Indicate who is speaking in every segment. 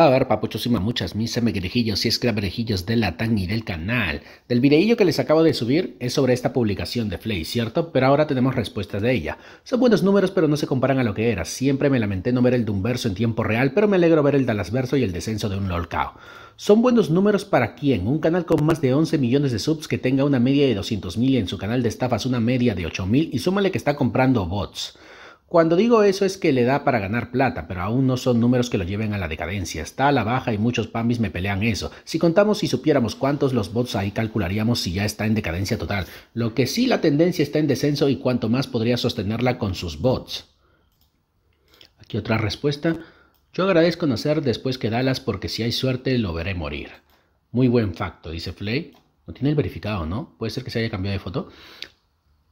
Speaker 1: A ver, papuchos y muchas, mis grejillos y escrabrejillos de la TAN y del canal. Del videillo que les acabo de subir es sobre esta publicación de Flay, ¿cierto? Pero ahora tenemos respuestas de ella. Son buenos números, pero no se comparan a lo que era. Siempre me lamenté no ver el de verso en tiempo real, pero me alegro ver el Verso y el descenso de un LOLCAO. Son buenos números para quién? Un canal con más de 11 millones de subs que tenga una media de 200 mil y en su canal de estafas una media de 8000, mil y súmale que está comprando bots. Cuando digo eso es que le da para ganar plata, pero aún no son números que lo lleven a la decadencia. Está a la baja y muchos pambis me pelean eso. Si contamos y supiéramos cuántos los bots ahí calcularíamos si ya está en decadencia total. Lo que sí la tendencia está en descenso y cuanto más podría sostenerla con sus bots. Aquí otra respuesta. Yo agradezco nacer después que Dalas porque si hay suerte lo veré morir. Muy buen facto, dice Flay. No tiene el verificado, ¿no? Puede ser que se haya cambiado de foto.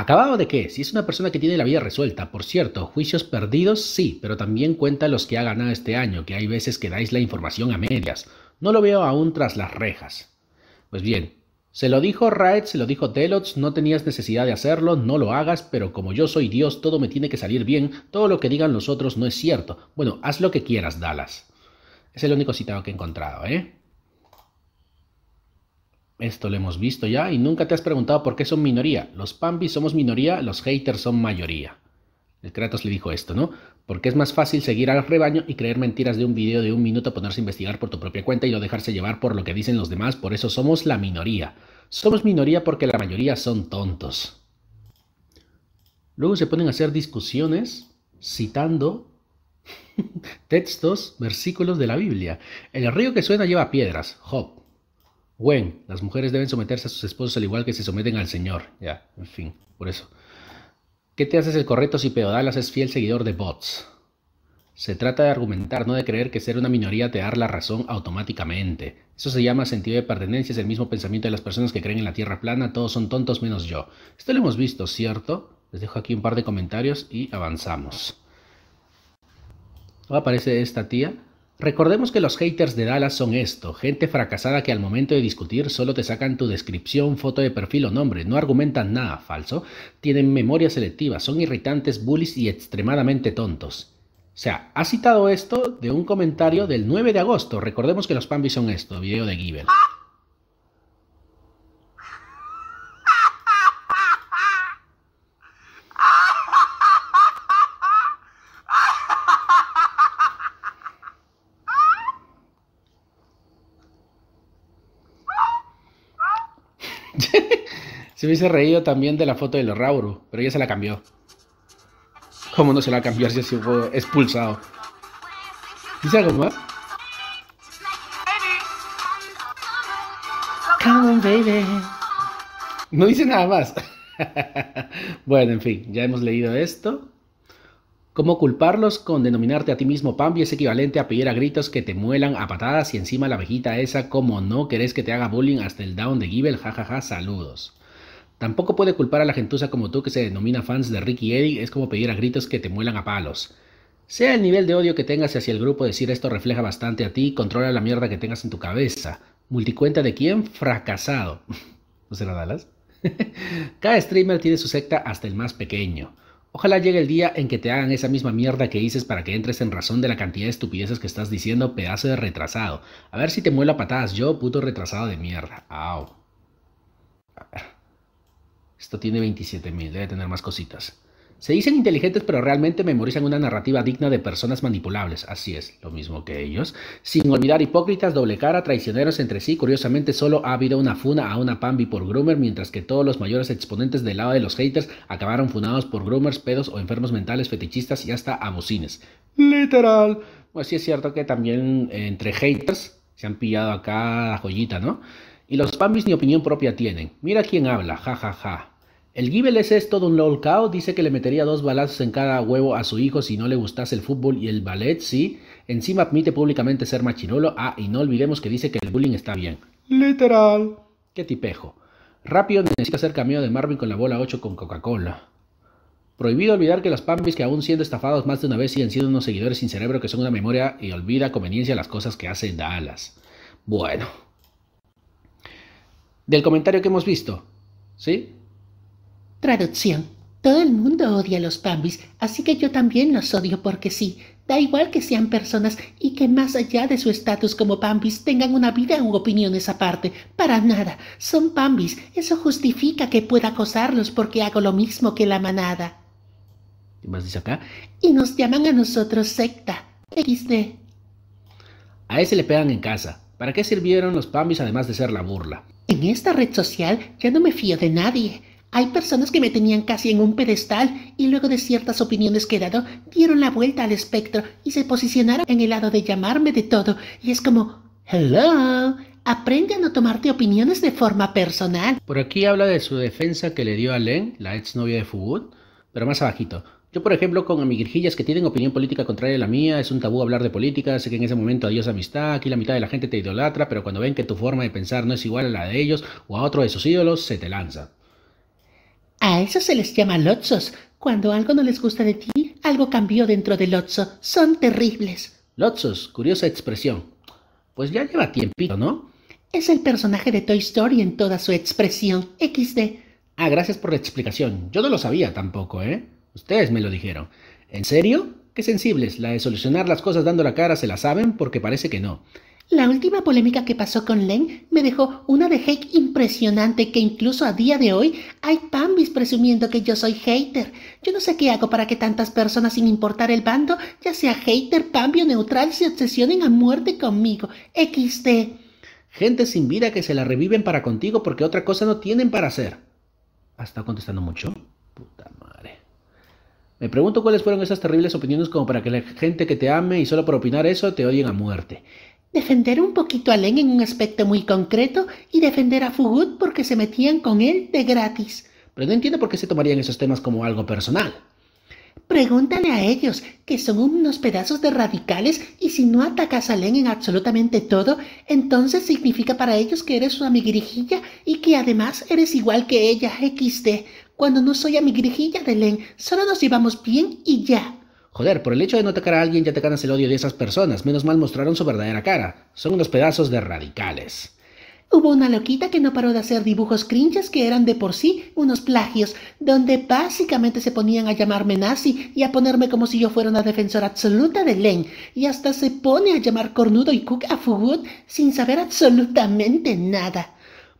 Speaker 1: ¿Acabado de qué? Si es una persona que tiene la vida resuelta, por cierto, juicios perdidos sí, pero también cuenta los que ha ganado este año, que hay veces que dais la información a medias. No lo veo aún tras las rejas. Pues bien, se lo dijo Raed, se lo dijo Telots, no tenías necesidad de hacerlo, no lo hagas, pero como yo soy Dios, todo me tiene que salir bien, todo lo que digan los otros no es cierto. Bueno, haz lo que quieras, Dallas. Es el único citado que he encontrado, ¿eh? Esto lo hemos visto ya y nunca te has preguntado por qué son minoría. Los Pambis somos minoría, los haters son mayoría. El Kratos le dijo esto, ¿no? Porque es más fácil seguir al rebaño y creer mentiras de un video de un minuto, ponerse a investigar por tu propia cuenta y no dejarse llevar por lo que dicen los demás. Por eso somos la minoría. Somos minoría porque la mayoría son tontos. Luego se ponen a hacer discusiones citando textos, versículos de la Biblia. El río que suena lleva piedras, hop. Bueno, las mujeres deben someterse a sus esposos al igual que se someten al Señor. Ya, en fin, por eso. ¿Qué te haces el correcto si Peodalas es fiel seguidor de bots? Se trata de argumentar, no de creer que ser una minoría te da la razón automáticamente. Eso se llama sentido de pertenencia, es el mismo pensamiento de las personas que creen en la Tierra plana, todos son tontos menos yo. Esto lo hemos visto, ¿cierto? Les dejo aquí un par de comentarios y avanzamos. Aparece esta tía Recordemos que los haters de Dallas son esto, gente fracasada que al momento de discutir solo te sacan tu descripción, foto de perfil o nombre, no argumentan nada falso, tienen memoria selectiva, son irritantes, bullies y extremadamente tontos. O sea, ha citado esto de un comentario del 9 de agosto, recordemos que los Pambis son esto, video de Gibbel. Se hubiese reído también de la foto los Rauru, pero ya se la cambió. ¿Cómo no se la cambió? a cambiar si así fue expulsado? ¿Dice algo más? No dice nada más. bueno, en fin, ya hemos leído esto. ¿Cómo culparlos con denominarte a ti mismo Pambi es equivalente a pedir a gritos que te muelan a patadas y encima la vejita esa como no querés que te haga bullying hasta el down de ja, Jajaja, saludos. Tampoco puede culpar a la gentuza como tú que se denomina fans de Ricky Eddie. es como pedir a gritos que te muelan a palos. Sea el nivel de odio que tengas hacia el grupo, decir esto refleja bastante a ti, controla la mierda que tengas en tu cabeza. ¿Multicuenta de quién? Fracasado. ¿No será Dallas? Cada streamer tiene su secta hasta el más pequeño. Ojalá llegue el día en que te hagan esa misma mierda que dices para que entres en razón de la cantidad de estupideces que estás diciendo, pedazo de retrasado. A ver si te muelo a patadas yo, puto retrasado de mierda. Au. Esto tiene 27.000, debe tener más cositas. Se dicen inteligentes, pero realmente memorizan una narrativa digna de personas manipulables. Así es, lo mismo que ellos. Sin olvidar hipócritas, doble cara, traicioneros entre sí. Curiosamente, solo ha habido una funa a una Pambi por groomer, mientras que todos los mayores exponentes del lado de los haters acabaron funados por groomers, pedos o enfermos mentales, fetichistas y hasta abocines. Literal. Pues sí es cierto que también eh, entre haters se han pillado acá la joyita, ¿no? Y los Pambis ni opinión propia tienen. Mira quién habla, Ja, Ja, ja. El Gibeles es todo un lolcao, dice que le metería dos balazos en cada huevo a su hijo si no le gustase el fútbol y el ballet, sí. Encima admite públicamente ser machinolo. Ah, y no olvidemos que dice que el bullying está bien. Literal. Qué tipejo. Rápido necesita hacer cameo de Marvin con la bola 8 con Coca-Cola. Prohibido olvidar que las pambis que aún siendo estafados más de una vez siguen siendo unos seguidores sin cerebro que son una memoria y olvida conveniencia las cosas que hace Dallas. Bueno. Del comentario que hemos
Speaker 2: visto, ¿sí? Traducción. Todo el mundo odia a los pambis, así que yo también los odio porque sí. Da igual que sean personas y que más allá de su estatus como pambis tengan una vida u opiniones aparte. Para nada. Son pambis. Eso justifica que pueda acosarlos porque hago lo mismo que la manada. ¿Qué más dice acá? Y nos llaman a nosotros secta. XD. A ese le pegan en casa. ¿Para qué sirvieron los pambis además de ser la burla? En esta red social ya no me fío de nadie. Hay personas que me tenían casi en un pedestal y luego de ciertas opiniones que he dado dieron la vuelta al espectro y se posicionaron en el lado de llamarme de todo y es como, hello, aprende a no tomarte opiniones de forma personal.
Speaker 1: Por aquí habla de su defensa que le dio a Len, la exnovia de Fugut, pero más abajito. Yo, por ejemplo, con amiguirjillas que tienen opinión política contraria a la mía, es un tabú hablar de política, sé que en ese momento adiós amistad, aquí la mitad de la gente te idolatra, pero cuando ven que tu forma de pensar no es igual a la de ellos o a otro de sus ídolos, se te lanza.
Speaker 2: A eso se les llama lotsos. Cuando algo no les gusta de ti, algo cambió dentro del lotso. Son terribles.
Speaker 1: Lotsos, curiosa expresión. Pues ya lleva tiempito, ¿no?
Speaker 2: Es el personaje de Toy Story en toda su expresión. XD.
Speaker 1: Ah, gracias por la explicación. Yo no lo sabía tampoco, ¿eh? Ustedes me lo dijeron. ¿En serio? Qué sensibles. La de solucionar las cosas dando la cara se la saben porque parece que
Speaker 2: no. La última polémica que pasó con Len me dejó una de hate impresionante que incluso a día de hoy hay pambis presumiendo que yo soy hater. Yo no sé qué hago para que tantas personas sin importar el bando, ya sea hater, pambio, neutral, se obsesionen a muerte conmigo. XD.
Speaker 1: Gente sin vida que se la reviven para contigo porque otra cosa no tienen para hacer. ¿Has estado contestando mucho? Puta madre. Me pregunto cuáles fueron esas terribles opiniones como para que la gente que te ame y solo por opinar eso te odien a muerte
Speaker 2: defender un poquito a Len en un aspecto muy concreto y defender a Fugut porque se metían con él de gratis.
Speaker 1: Pero no entiendo por qué se tomarían esos temas como algo personal.
Speaker 2: Pregúntale a ellos, que son unos pedazos de radicales y si no atacas a Len en absolutamente todo, entonces significa para ellos que eres su amigrijilla y que además eres igual que ella, XD. Cuando no soy amigrijilla de Len, solo nos llevamos bien y ya.
Speaker 1: Joder, por el hecho de no atacar a alguien ya te ganas el odio de esas personas. Menos mal mostraron su verdadera cara. Son unos pedazos de radicales.
Speaker 2: Hubo una loquita que no paró de hacer dibujos cringes que eran de por sí unos plagios, donde básicamente se ponían a llamarme nazi y a ponerme como si yo fuera una defensora absoluta de Len, y hasta se pone a llamar cornudo y cook a Fugut sin saber absolutamente nada.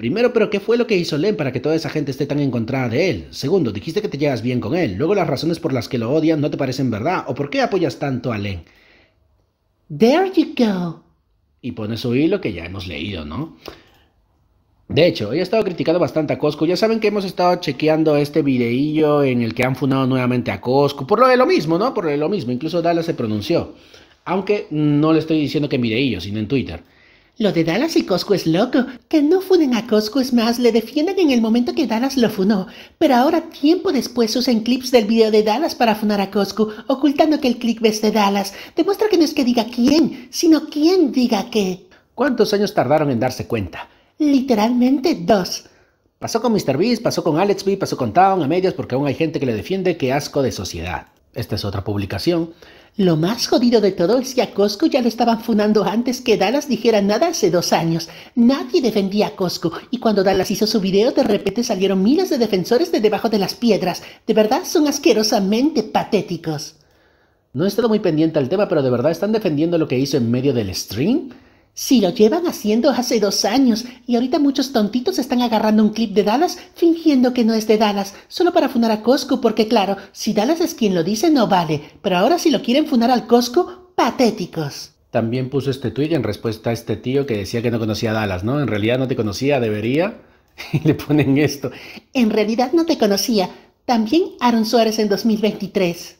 Speaker 1: Primero, pero ¿qué fue lo que hizo Len para que toda esa gente esté tan encontrada de él? Segundo, dijiste que te llevas bien con él. Luego, las razones por las que lo odian no te parecen verdad. ¿O por qué apoyas tanto a Len? There you go. Y pone su hilo que ya hemos leído, ¿no? De hecho, he estado criticando bastante a Costco. Ya saben que hemos estado chequeando este videillo en el que han funado nuevamente a Costco. Por lo de lo mismo, ¿no? Por lo de lo mismo. Incluso Dallas se pronunció. Aunque no le estoy diciendo que en videillo,
Speaker 2: sino en Twitter. Lo de Dallas y Cosco es loco. Que no funen a Cosco es más, le defienden en el momento que Dallas lo funó. Pero ahora, tiempo después, usan clips del video de Dallas para funar a Cosco, ocultando que el click es de Dallas. Demuestra que no es que diga quién, sino quién diga qué. ¿Cuántos años tardaron en darse cuenta? Literalmente dos.
Speaker 1: Pasó con Mr. Beast, pasó con Alex B, pasó con Town, a medias, porque aún hay gente que le defiende qué asco de sociedad.
Speaker 2: Esta es otra publicación. Lo más jodido de todo es que a Cosco ya lo estaban funando antes que Dallas dijera nada hace dos años. Nadie defendía a Costco y cuando Dallas hizo su video de repente salieron miles de defensores de debajo de las piedras. De verdad son asquerosamente patéticos. No he estado muy pendiente al tema, pero de verdad están defendiendo lo que hizo en medio del stream. Si lo llevan haciendo hace dos años y ahorita muchos tontitos están agarrando un clip de Dallas fingiendo que no es de Dallas, solo para funar a Costco, porque claro, si Dallas es quien lo dice no vale, pero ahora si lo quieren funar al Costco, patéticos.
Speaker 1: También puso este tuit en respuesta a este tío que decía que no conocía a Dallas, ¿no? En realidad no te conocía, debería. Y le ponen esto.
Speaker 2: En realidad no te conocía. También Aaron Suárez en 2023.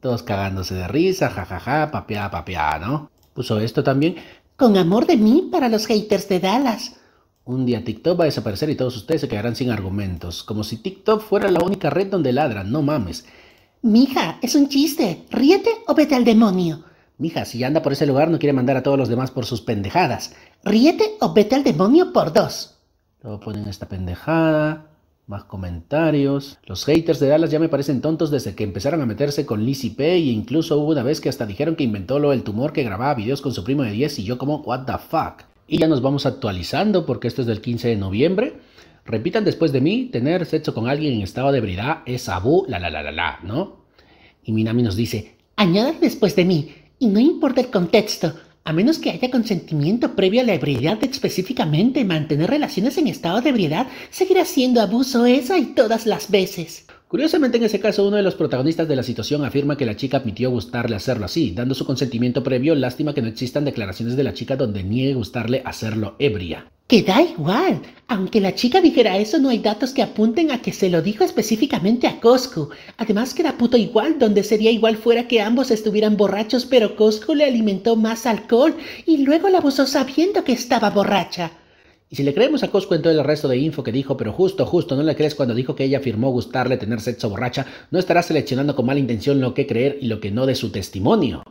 Speaker 1: Todos cagándose de risa, jajaja, papeada, papeada, ¿no? Puso esto también.
Speaker 2: Con amor de mí para los haters de Dallas.
Speaker 1: Un día TikTok va a desaparecer y todos ustedes se quedarán sin argumentos. Como si TikTok fuera la única red donde ladran, no mames. Mija,
Speaker 2: es un chiste. Ríete o vete al demonio. Mija, si anda por ese lugar no quiere mandar a todos los demás por sus pendejadas. Ríete o vete al demonio por dos.
Speaker 1: Luego ponen esta pendejada. Más comentarios. Los haters de Dallas ya me parecen tontos desde que empezaron a meterse con Lizzy P. E incluso hubo una vez que hasta dijeron que inventó lo del tumor que grababa videos con su primo de 10 y yo como, what the fuck. Y ya nos vamos actualizando porque esto es del 15 de noviembre. Repitan después de mí, tener sexo con alguien en estado de ebriedad es abu, la la la la la, ¿no?
Speaker 2: Y Minami nos dice, añadan después de mí, y no importa el contexto, a menos que haya consentimiento previo a la ebriedad específicamente, mantener relaciones en estado de ebriedad seguirá siendo abuso esa y todas las veces. Curiosamente, en ese caso, uno de los protagonistas de la situación
Speaker 1: afirma que la chica admitió gustarle hacerlo así, dando su consentimiento previo. Lástima que no existan declaraciones de la
Speaker 2: chica donde niegue gustarle hacerlo ebria. Que da igual. Aunque la chica dijera eso, no hay datos que apunten a que se lo dijo específicamente a Cosco. Además, queda puto igual, donde sería igual fuera que ambos estuvieran borrachos, pero Cosco le alimentó más alcohol y luego la abusó sabiendo que estaba borracha.
Speaker 1: Y si le creemos a Cosco en todo el resto de info que dijo, pero justo, justo, no le crees cuando dijo que ella afirmó gustarle tener sexo borracha, no estará seleccionando con mala intención
Speaker 2: lo que creer y lo que no de su testimonio.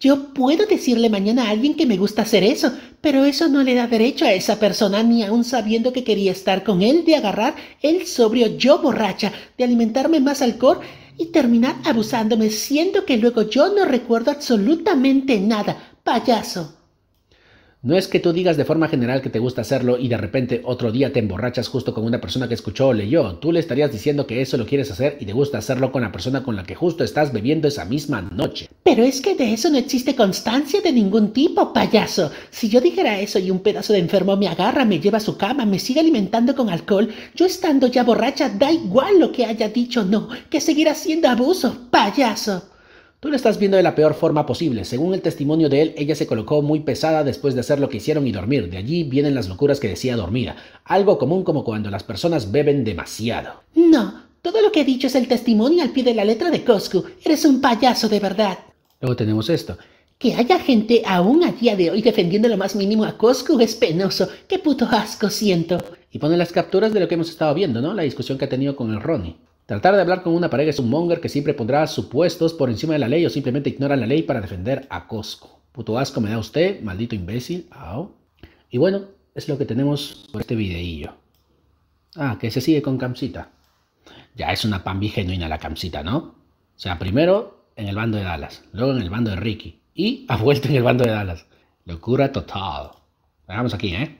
Speaker 2: Yo puedo decirle mañana a alguien que me gusta hacer eso, pero eso no le da derecho a esa persona, ni aún sabiendo que quería estar con él, de agarrar el sobrio yo borracha, de alimentarme más alcohol y terminar abusándome, siendo que luego yo no recuerdo absolutamente nada. Payaso.
Speaker 1: No es que tú digas de forma general que te gusta hacerlo y de repente otro día te emborrachas justo con una persona que escuchó o leyó. Tú le estarías diciendo que eso lo quieres hacer y te gusta hacerlo con la persona con la que justo estás bebiendo esa misma noche.
Speaker 2: Pero es que de eso no existe constancia de ningún tipo, payaso. Si yo dijera eso y un pedazo de enfermo me agarra, me lleva a su cama, me sigue alimentando con alcohol, yo estando ya borracha, da igual lo que haya dicho, no, que seguirá siendo abuso, payaso. Tú lo estás viendo de
Speaker 1: la peor forma posible. Según el testimonio de él, ella se colocó muy pesada después de hacer lo que hicieron y dormir. De allí vienen las locuras que decía dormida. Algo común como cuando las personas beben demasiado.
Speaker 2: No, todo lo que he dicho es el testimonio al pie de la letra de Coscu. Eres un payaso de verdad.
Speaker 1: Luego tenemos esto.
Speaker 2: Que haya gente aún a día de hoy defendiendo lo más mínimo a Coscu es penoso. Qué puto asco siento. Y pone las capturas de
Speaker 1: lo que hemos estado viendo, ¿no? La discusión que ha tenido con el Ronnie. Tratar de hablar con una pareja es un monger que siempre pondrá supuestos por encima de la ley o simplemente ignora la ley para defender a Costco. Puto asco me da usted, maldito imbécil. Y bueno, es lo que tenemos por este videillo. Ah, que se sigue con Camcita. Ya es una pambi genuina la Camcita, ¿no? O sea, primero en el bando de Dallas, luego en el bando de Ricky y ha vuelto en el bando de Dallas. Locura total. Vamos aquí, ¿eh?